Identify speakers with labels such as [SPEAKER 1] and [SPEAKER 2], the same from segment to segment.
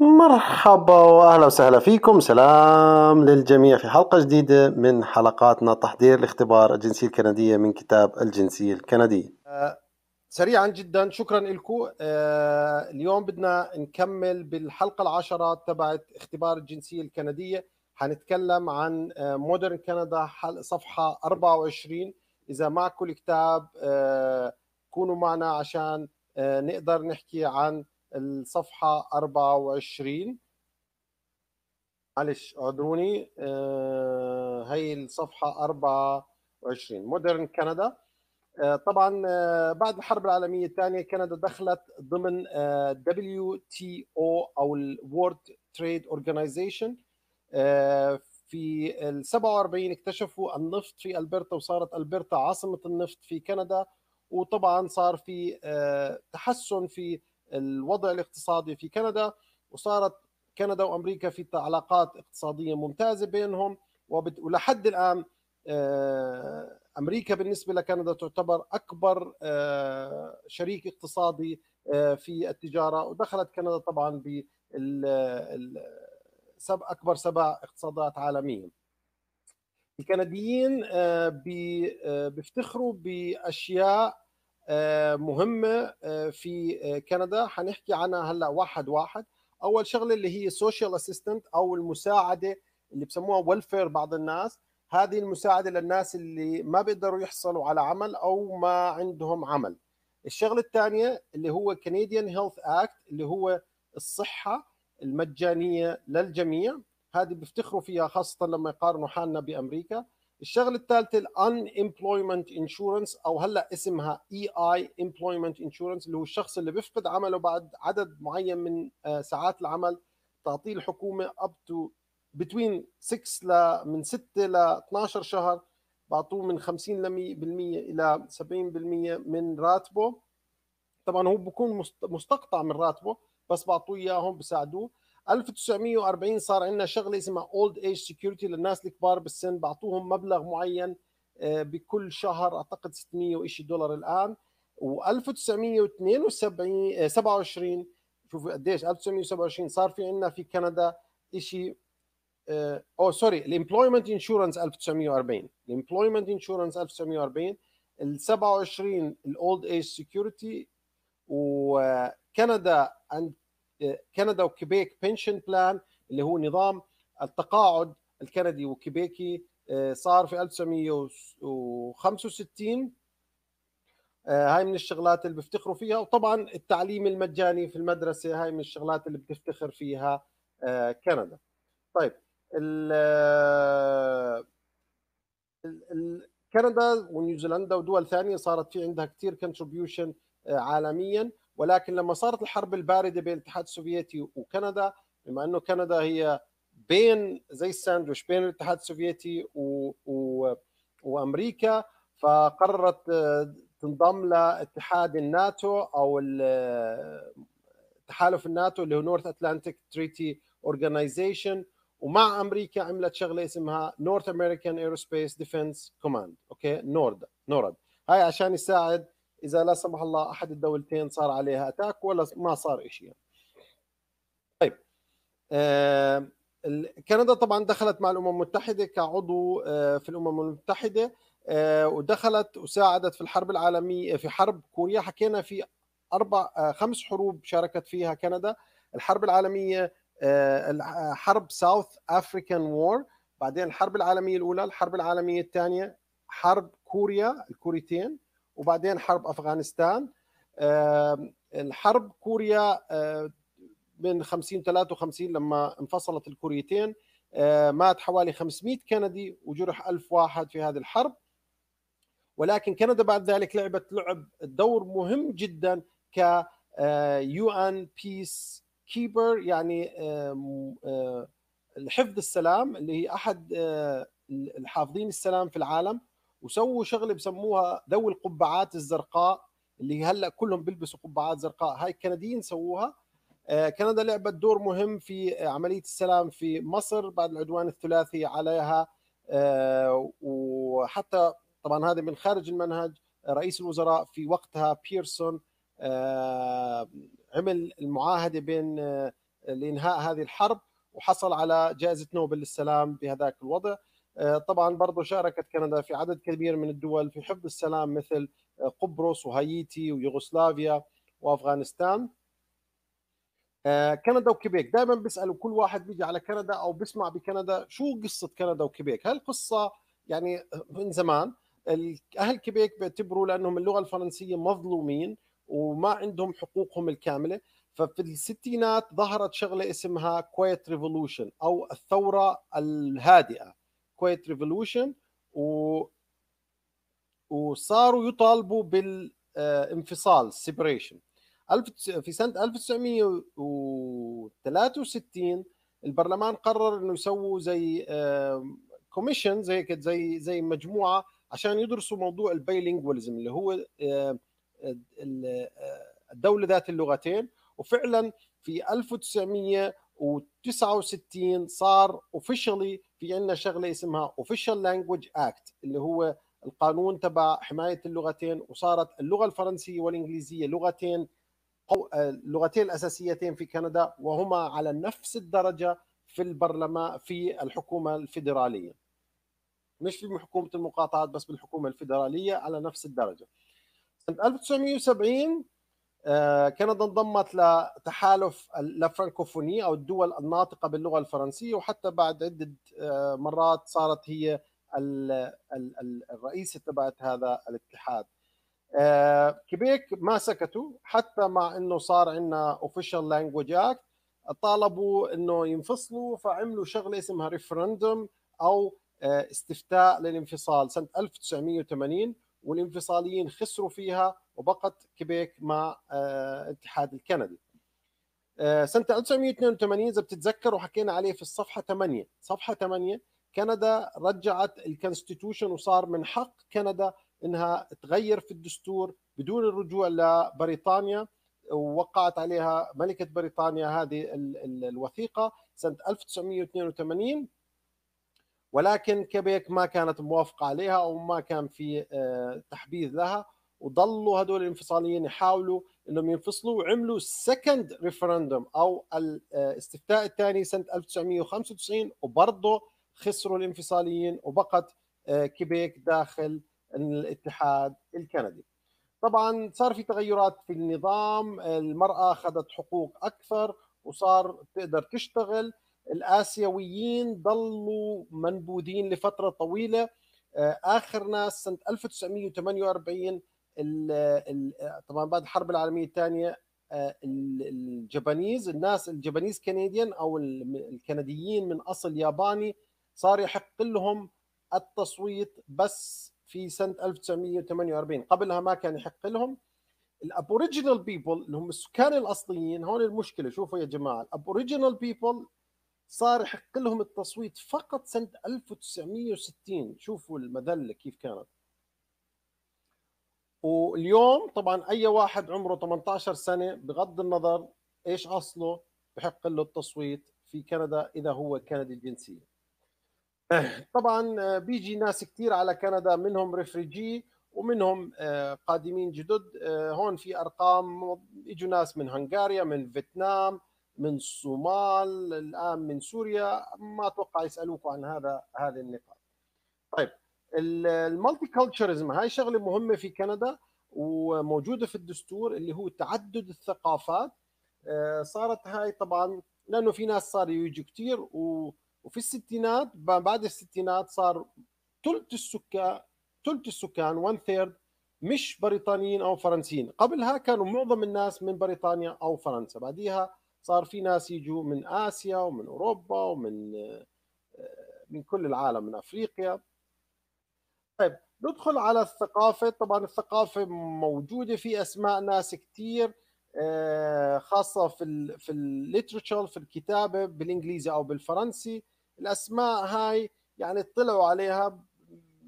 [SPEAKER 1] مرحبا واهلا وسهلا فيكم سلام للجميع في حلقة جديدة من حلقاتنا تحضير لاختبار الجنسية الكندية من كتاب الجنسية الكندية آه سريعا جدا شكرا لكم آه اليوم بدنا نكمل بالحلقة العشرة تبعت اختبار الجنسية الكندية حنتكلم عن مودرن آه، كندا صفحة 24 إذا معكم الكتاب آه، كونوا معنا عشان آه، نقدر نحكي عن الصفحة 24 معلش اعذروني آه، هي الصفحة 24 مودرن كندا آه، طبعا آه، بعد الحرب العالمية الثانية كندا دخلت ضمن WTO أو ال World Trade Organization في ال 47 اكتشفوا النفط في ألبرتا وصارت ألبرتا عاصمة النفط في كندا وطبعا صار في تحسن في الوضع الاقتصادي في كندا وصارت كندا وامريكا في علاقات اقتصاديه ممتازه بينهم ولحد الان آه، امريكا بالنسبه لكندا تعتبر اكبر آه، شريك اقتصادي آه، في التجاره ودخلت كندا طبعا بال اكبر سبع اقتصادات عالميه الكنديين بيفتخروا باشياء آه، مهمه آه، في آه، كندا حنحكي عنها هلا واحد واحد اول شغله اللي هي السوشيال اسيستنت او المساعده اللي بسموها ويلفير بعض الناس هذه المساعده للناس اللي ما بيقدروا يحصلوا على عمل او ما عندهم عمل الشغله الثانيه اللي هو كنديان هيلث اكت اللي هو الصحه المجانيه للجميع هذه بيفتخروا فيها خاصه لما يقارنوا حالنا بامريكا الشغله الثالثه الان امبلويمنت انشورنس او هلا اسمها اي اي امبلويمنت انشورنس اللي هو الشخص اللي بيفقد عمله بعد عدد معين من آه، ساعات العمل تعطيه الحكومه اب تو بتوين 6 ل من 6 ل 12 شهر بعطوه من 50 ل 100% الى 70% من راتبه طبعا هو بكون مستقطع من راتبه بس بعطوه اياهم بساعدوه 1940 صار عندنا شغله اسمها اولد ايج سكيورتي للناس الكبار بالسن بعطوهم مبلغ معين آه، بكل شهر اعتقد 600 وشي دولار الان و1972 27 آه، شوفوا قديش 1927 صار في عندنا في كندا شيء آه، او سوري الامبلويمنت انشورنس 1940 الامبلويمنت انشورنس 1940 ال 27 الاولد ايج سكيورتي وكندا اند كندا وكيبيك بنشن بلان اللي هو نظام التقاعد الكندي وكيبيكي آه، صار في 1965 آه، هاي من الشغلات اللي بيفتخروا فيها وطبعا التعليم المجاني في المدرسة هاي من الشغلات اللي بتفتخر فيها آه، كندا طيب كندا ونيوزيلندا ودول ثانية صارت في عندها كتير كونتريبيوشن عالميا ولكن لما صارت الحرب البارده بين الاتحاد السوفيتي وكندا بما انه كندا هي بين زي الساندويتش بين الاتحاد السوفيتي و... و... وامريكا فقررت آه، تنضم لاتحاد الناتو او تحالف الناتو اللي هو نورث اتلانتيك تريتي اورجنايزيشن ومع امريكا عملت شغله اسمها نورث امريكان ايروسبيس ديفنس كوماند اوكي نورد نورد هاي عشان يساعد اذا لا سمح الله احد الدولتين صار عليها اتاك ولا ما صار شيء يعني. طيب آه، كندا طبعا دخلت مع الامم المتحده كعضو آه، في الامم المتحده آه، ودخلت وساعدت في الحرب العالميه في حرب كوريا حكينا في اربع خمس حروب شاركت فيها كندا الحرب العالميه حرب ساوث افريكان وور بعدين الحرب العالميه الاولى الحرب العالميه الثانيه حرب كوريا الكوريتين وبعدين حرب افغانستان الحرب كوريا آه، من 50 53 لما انفصلت الكوريتين آه، مات حوالي 500 كندي وجرح 1000 واحد في هذه الحرب ولكن كندا بعد ذلك لعبت لعب دور مهم جدا ك يو ان بيس كيبر يعني آه، حفظ السلام اللي هي احد الحافظين السلام في العالم وسووا شغله بسموها ذوي القبعات الزرقاء اللي هلا كلهم بيلبسوا قبعات زرقاء هاي الكنديين سووها آه، كندا لعبت دور مهم في عمليه السلام في مصر بعد العدوان الثلاثي عليها آه، وحتى طبعا هذا من خارج المنهج رئيس الوزراء في وقتها بيرسون آه، عمل المعاهده بين لانهاء هذه الحرب وحصل على جائزه نوبل للسلام بهذاك الوضع آه، طبعا برضو شاركت كندا في عدد كبير من الدول في حفظ السلام مثل قبرص وهايتي ويوغوسلافيا وافغانستان آه، كندا وكيبيك دائما بيسالوا كل واحد بيجي على كندا او بيسمع بكندا شو قصه كندا وكيبيك قصه يعني من زمان اهل كيبيك بيعتبروا لانهم اللغه الفرنسيه مظلومين وما عندهم حقوقهم الكامله ففي الستينات ظهرت شغله اسمها كويت ريفولوشن او الثوره الهادئه كويت ريفولوشن و وصاروا يطالبوا بالانفصال سيبريشن في سنه 1963 البرلمان قرر انه يسووا زي كوميشن زي زي زي مجموعه عشان يدرسوا موضوع البيلينجواليزم اللي هو الدوله ذات اللغتين وفعلا في 1900 و69 صار اوفيشلي في عندنا شغله اسمها اوفيشال لانجويج اكت اللي هو القانون تبع حمايه اللغتين وصارت اللغه الفرنسيه والانجليزيه لغتين اللغتين آه، الاساسيتين في كندا وهما على نفس الدرجه في البرلمان في الحكومه الفيدراليه مش في حكومه المقاطعات بس بالحكومه الفيدراليه على نفس الدرجه سنه 1970 آه، كندا انضمت لتحالف لفرانكوفونية أو الدول الناطقة باللغة الفرنسية وحتى بعد عدة آه، مرات صارت هي الرئيسة تبعت هذا الاتحاد آه، كيبيك ما سكتوا حتى مع انه صار عندنا اوفيشال لانجوج اكت طالبوا انه ينفصلوا فعملوا شغله اسمها ريفرندوم او استفتاء للانفصال سنه 1980 والانفصاليين خسروا فيها وبقت كيبيك مع آه، الاتحاد الكندي آه، سنة 1982 إذا بتتذكروا حكينا عليه في الصفحة 8 صفحة 8 كندا رجعت الكونستيتوشن وصار من حق كندا انها تغير في الدستور بدون الرجوع لبريطانيا ووقعت عليها ملكة بريطانيا هذه الوثيقة سنة 1982 ولكن كيبيك ما كانت موافقة عليها أو ما كان في آه، تحبيذ لها وضلوا هدول الانفصاليين يحاولوا انهم ينفصلوا وعملوا سكند ريفرندوم او الاستفتاء آه، الثاني سنه 1995 وبرضه خسروا الانفصاليين وبقت آه، كيبيك داخل الاتحاد الكندي. طبعا صار في تغيرات في النظام، المراه اخذت حقوق اكثر وصار تقدر تشتغل، الاسيويين ضلوا منبوذين لفتره طويله آه، اخر ناس سنه 1948 طبعا بعد الحرب العالميه الثانيه آه، الجابانيز الناس الجابانيز كنديان او الكنديين من اصل ياباني صار يحق لهم التصويت بس في سنه 1948 قبلها ما كان يحق لهم الابوريجينال بيبل اللي هم السكان الاصليين هون المشكله شوفوا يا جماعه الابوريجينال بيبل صار يحق لهم التصويت فقط سنة 1960 شوفوا المذلة كيف كانت واليوم طبعا أي واحد عمره 18 سنة بغض النظر إيش أصله بحق له التصويت في كندا إذا هو كندي الجنسية طبعا بيجي ناس كثير على كندا منهم ريفريجي ومنهم آه، قادمين جدد آه، هون في ارقام اجوا ناس من هنغاريا من فيتنام من الصومال الان من سوريا ما اتوقع يسالوك عن هذا هذه النقاط طيب المالتي كلتشرزم هاي شغله مهمه في كندا وموجوده في الدستور اللي هو تعدد الثقافات آه، صارت هاي طبعا لانه في ناس صار يجوا كثير وفي الستينات بعد الستينات صار ثلث السكان ثلث السكان 1 ثيرد مش بريطانيين او فرنسيين قبلها كانوا معظم الناس من بريطانيا او فرنسا بعديها صار في ناس يجوا من اسيا ومن اوروبا ومن آه، من كل العالم من افريقيا طيب ندخل على الثقافة طبعا الثقافة موجودة في أسماء ناس كثير آه، خاصة في الـ في الليترشر في الكتابة بالإنجليزي أو بالفرنسي الأسماء هاي يعني اطلعوا عليها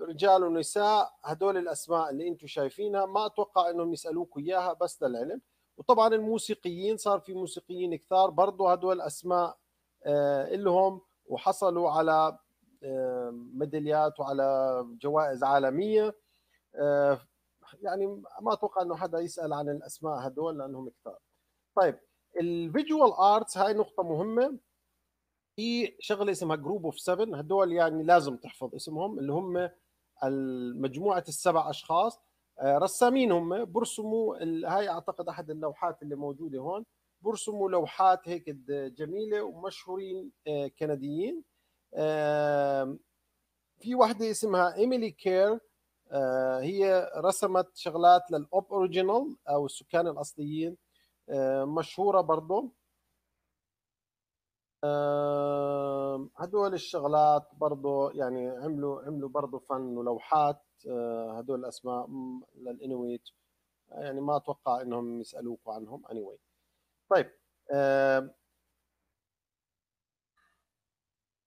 [SPEAKER 1] رجال ونساء هدول الأسماء اللي أنتم شايفينها ما أتوقع أنهم يسألوكم إياها بس للعلم وطبعا الموسيقيين صار في موسيقيين كثار برضه هدول اسماء آه، لهم وحصلوا على ميداليات وعلى جوائز عالميه آه، يعني ما اتوقع انه حدا يسال عن الاسماء هدول لانهم كثار طيب الفيجوال ارتس هاي نقطه مهمه في شغله اسمها جروب اوف 7 هدول يعني لازم تحفظ اسمهم اللي هم مجموعه السبع اشخاص آه، رسامين هم برسموا هاي اعتقد احد اللوحات اللي موجوده هون برسموا لوحات هيك جميله ومشهورين آه، كنديين في واحدة اسمها إيميلي آه، كير هي رسمت شغلات للأوب أوريجينال أو السكان الأصليين مشهورة برضو هدول الشغلات برضه يعني عملوا عملوا برضه فن ولوحات آه، هدول الاسماء للانويت آه، يعني ما اتوقع انهم يسالوكوا عنهم anyway طيب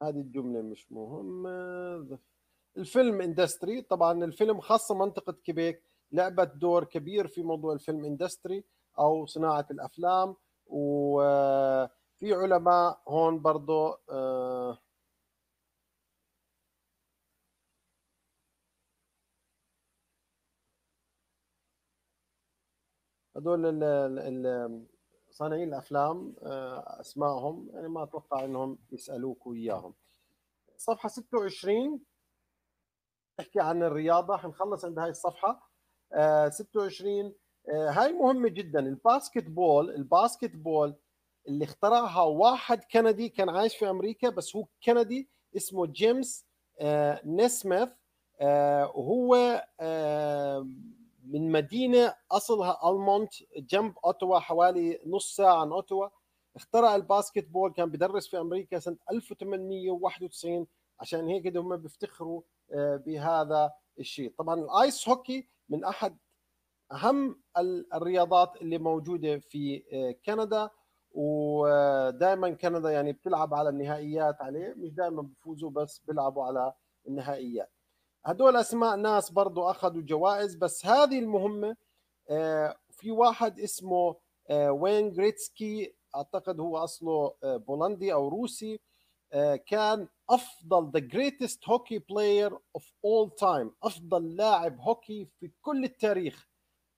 [SPEAKER 1] هذه الجملة مش مهمة الفيلم اندستري طبعا الفيلم خاصة منطقة كيبيك لعبت دور كبير في موضوع الفيلم اندستري أو صناعة الأفلام و آه، في علماء هون برضه آه، هدول صانعين الافلام آه، اسمائهم يعني ما اتوقع انهم يسالوك اياهم صفحه 26 تحكي عن الرياضه حنخلص عند هاي الصفحه 26 آه، هاي مهمه جدا الباسكت بول الباسكت بول اللي اخترعها واحد كندي كان عايش في امريكا بس هو كندي اسمه جيمس آه، نسمث آه، وهو آه، من مدينه اصلها المونت جنب اوتوا حوالي نص ساعه عن اوتوا اخترع الباسكت بول كان بدرس في امريكا سنه 1891 عشان هيك هم بيفتخروا بهذا الشيء طبعا الايس هوكي من احد اهم الرياضات اللي موجوده في كندا ودائما كندا يعني بتلعب على النهائيات عليه مش دائما بفوزوا بس بيلعبوا على النهائيات هدول اسماء ناس برضو اخذوا جوائز بس هذه المهمه آه، في واحد اسمه آه، وين جريتسكي اعتقد هو اصله آه، بولندي او روسي كان افضل ذا جريتست هوكي بلاير اوف اول تايم افضل لاعب هوكي في كل التاريخ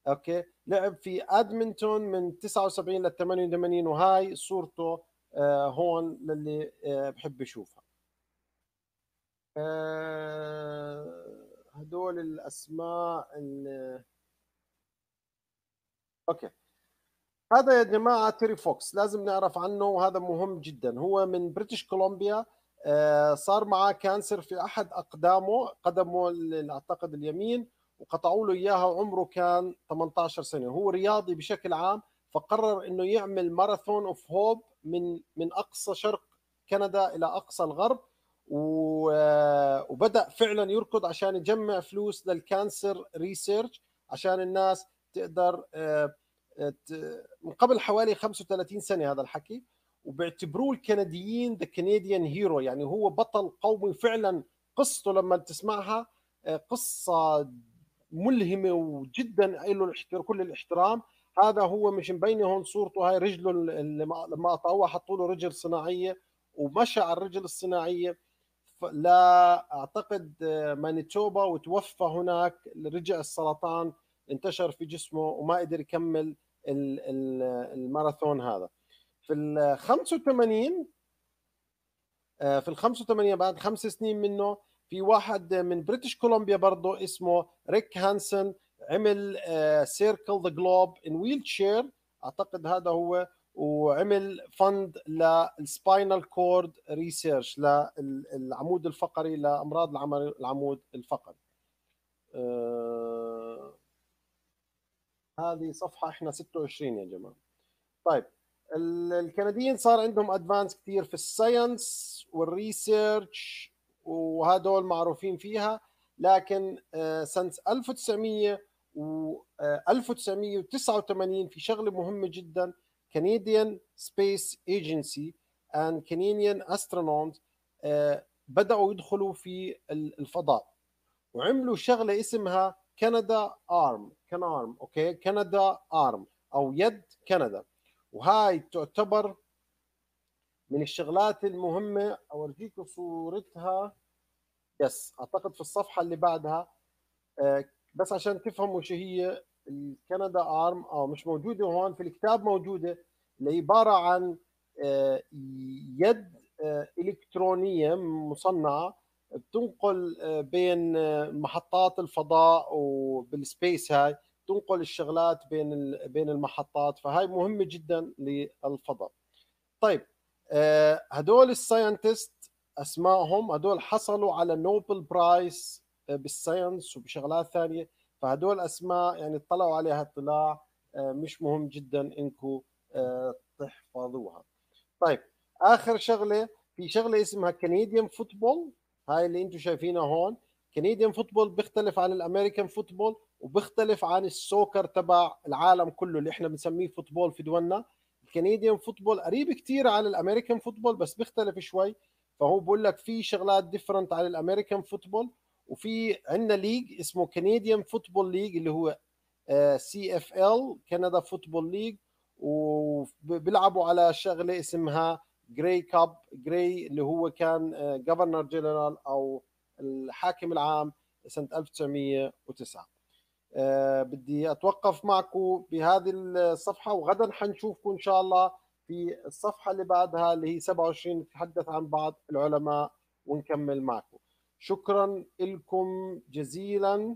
[SPEAKER 1] اوكي لعب نعم، في ادمنتون من 79 لل 88 وهاي صورته آه، هون للي آه، بحب يشوفها آه، هدول الاسماء اللي... اوكي هذا يا جماعه تيري فوكس لازم نعرف عنه وهذا مهم جدا هو من بريتش كولومبيا صار معاه كانسر في احد اقدامه قدمه اعتقد اليمين وقطعوا له اياها وعمره كان 18 سنه هو رياضي بشكل عام فقرر انه يعمل ماراثون اوف هوب من من اقصى شرق كندا الى اقصى الغرب وبدا فعلا يركض عشان يجمع فلوس للكانسر ريسيرش عشان الناس تقدر آه، آه، من قبل حوالي 35 سنه هذا الحكي وبيعتبروه الكنديين ذا كنديان هيرو يعني هو بطل قومي فعلا قصته لما تسمعها آه، قصه ملهمه وجدا له الاحترام كل الاحترام هذا هو مش مبينه هون صورته هاي رجله لما قطعوها حطوا له رجل صناعيه ومشى على الرجل الصناعيه لا اعتقد مانيتوبا وتوفى هناك رجع السرطان انتشر في جسمه وما قدر يكمل الماراثون هذا في ال 85 آه، في ال 85 بعد خمس سنين منه في واحد من بريتش كولومبيا برضه اسمه ريك هانسن عمل سيركل ذا جلوب ان ويل تشير اعتقد هذا هو وعمل فند للسباينال كورد ريسيرش للعمود الفقري لامراض العمود الفقري آه، هذه صفحه احنا 26 يا جماعه طيب الكنديين صار عندهم ادفانس كثير في الساينس والريسيرش وهدول معروفين فيها لكن آه، سنة 1900 و 1989 آه، في شغلة مهمة جدا Canadian Space Agency and Canadian Astronaut آه، بدأوا يدخلوا في الفضاء وعملوا شغلة اسمها كندا ارم ارم اوكي كندا ارم او يد كندا وهاي تعتبر من الشغلات المهمه اورجيكم صورتها يس اعتقد في الصفحه اللي بعدها آه، بس عشان تفهموا شو هي الكندا ارم او مش موجوده هون في الكتاب موجوده اللي عباره عن آه، يد آه، الكترونيه مصنعه بتنقل بين محطات الفضاء وبالسبيس هاي تنقل الشغلات بين بين المحطات فهاي مهمه جدا للفضاء طيب آه، هدول الساينتست اسمائهم هدول حصلوا على نوبل برايس آه، بالساينس وبشغلات ثانيه فهدول اسماء يعني اطلعوا عليها اطلاع آه، مش مهم جدا انكم تحفظوها طيب اخر شغله في شغله اسمها كنديان فوتبول هاي اللي انتم شايفينها هون كنديان فوتبول بيختلف عن الامريكان فوتبول وبيختلف عن السوكر تبع العالم كله اللي احنا بنسميه فوتبول في دولنا الكنديان فوتبول قريب كتير على الامريكان فوتبول بس بيختلف شوي فهو بقول لك في شغلات ديفرنت على الامريكان فوتبول وفي عندنا ليج اسمه كنديان فوتبول ليج اللي هو سي اف ال كندا فوتبول ليج وبيلعبوا على شغله اسمها جراي كاب جراي اللي هو كان جفرنر آه، جنرال او الحاكم العام سنه 1909 آه، بدي اتوقف معكم بهذه الصفحه وغدا حنشوفكم ان شاء الله في الصفحه اللي بعدها اللي هي 27 نتحدث عن بعض العلماء ونكمل معكم شكرا لكم جزيلا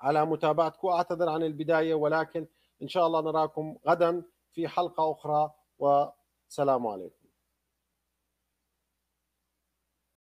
[SPEAKER 1] على متابعتكم اعتذر عن البدايه ولكن ان شاء الله نراكم غدا في حلقه اخرى والسلام عليكم